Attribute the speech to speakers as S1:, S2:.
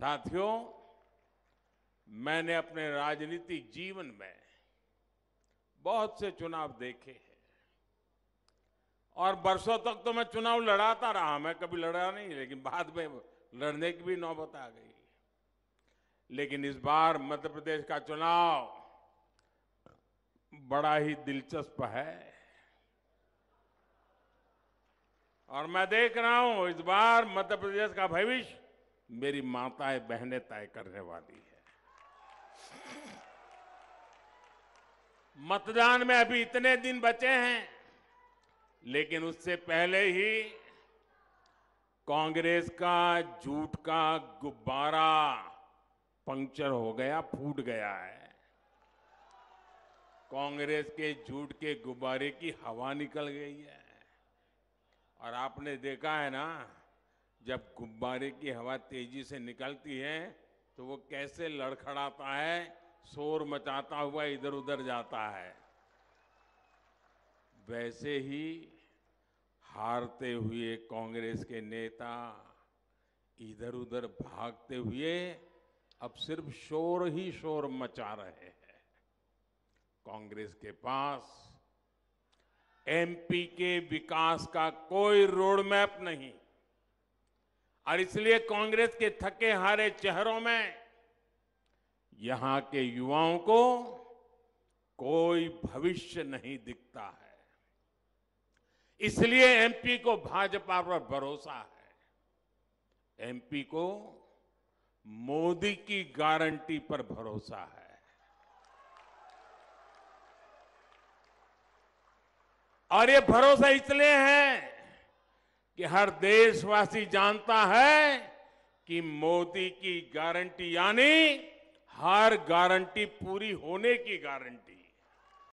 S1: साथियों मैंने अपने राजनीतिक जीवन में बहुत से चुनाव देखे हैं और बरसों तक तो मैं चुनाव लड़ाता रहा मैं कभी लड़ा नहीं लेकिन बाद में लड़ने की भी नौबत आ गई लेकिन इस बार मध्य प्रदेश का चुनाव बड़ा ही दिलचस्प है और मैं देख रहा हूं इस बार मध्य प्रदेश का भविष्य मेरी माताएं बहनें तय करने वाली है मतदान में अभी इतने दिन बचे हैं लेकिन उससे पहले ही कांग्रेस का झूठ का गुब्बारा पंक्चर हो गया फूट गया है कांग्रेस के झूठ के गुब्बारे की हवा निकल गई है और आपने देखा है ना जब गुब्बारे की हवा तेजी से निकलती है तो वो कैसे लड़खड़ाता है शोर मचाता हुआ इधर उधर जाता है वैसे ही हारते हुए कांग्रेस के नेता इधर उधर भागते हुए अब सिर्फ शोर ही शोर मचा रहे हैं कांग्रेस के पास एमपी के विकास का कोई रोड मैप नहीं और इसलिए कांग्रेस के थके हारे चेहरों में यहां के युवाओं को कोई भविष्य नहीं दिखता है इसलिए एमपी को भाजपा पर भरोसा है एमपी को मोदी की गारंटी पर भरोसा है और ये भरोसा इसलिए है कि हर देशवासी जानता है कि मोदी की गारंटी यानी हर गारंटी पूरी होने की गारंटी